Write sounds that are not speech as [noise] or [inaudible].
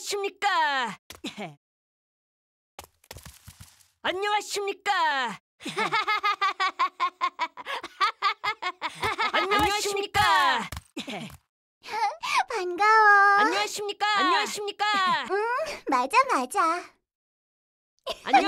안녕하십니까? [laughs] 안녕하십니까? [laughs] 안녕하십니까? [laughs] 반가워. 안녕하십니까? 안녕하십니까? 응, 맞아, 맞아. 안녕.